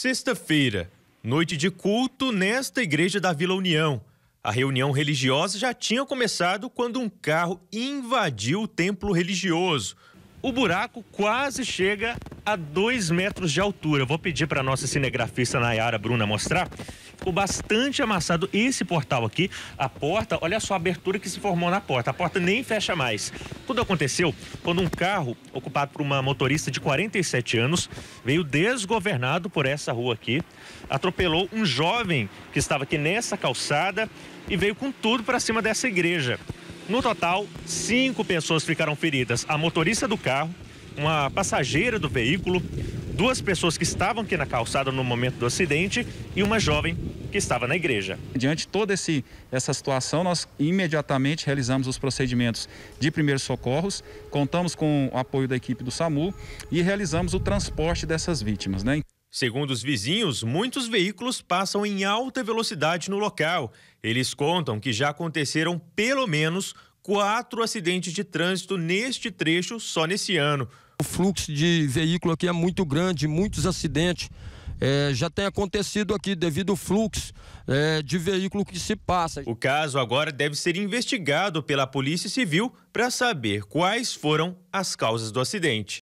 Sexta-feira, noite de culto nesta igreja da Vila União. A reunião religiosa já tinha começado quando um carro invadiu o templo religioso. O buraco quase chega a dois metros de altura. Vou pedir para nossa cinegrafista Nayara Bruna mostrar ficou bastante amassado esse portal aqui. A porta, olha só a abertura que se formou na porta. A porta nem fecha mais. Tudo aconteceu quando um carro ocupado por uma motorista de 47 anos veio desgovernado por essa rua aqui, atropelou um jovem que estava aqui nessa calçada e veio com tudo para cima dessa igreja. No total, cinco pessoas ficaram feridas: a motorista do carro, uma passageira do veículo, duas pessoas que estavam aqui na calçada no momento do acidente e uma jovem que estava na igreja. Diante de toda esse, essa situação, nós imediatamente realizamos os procedimentos de primeiros socorros, contamos com o apoio da equipe do SAMU e realizamos o transporte dessas vítimas. Né? Segundo os vizinhos, muitos veículos passam em alta velocidade no local. Eles contam que já aconteceram pelo menos quatro acidentes de trânsito neste trecho só nesse ano. O fluxo de veículo aqui é muito grande, muitos acidentes. É, já tem acontecido aqui devido ao fluxo é, de veículo que se passa. O caso agora deve ser investigado pela Polícia Civil para saber quais foram as causas do acidente.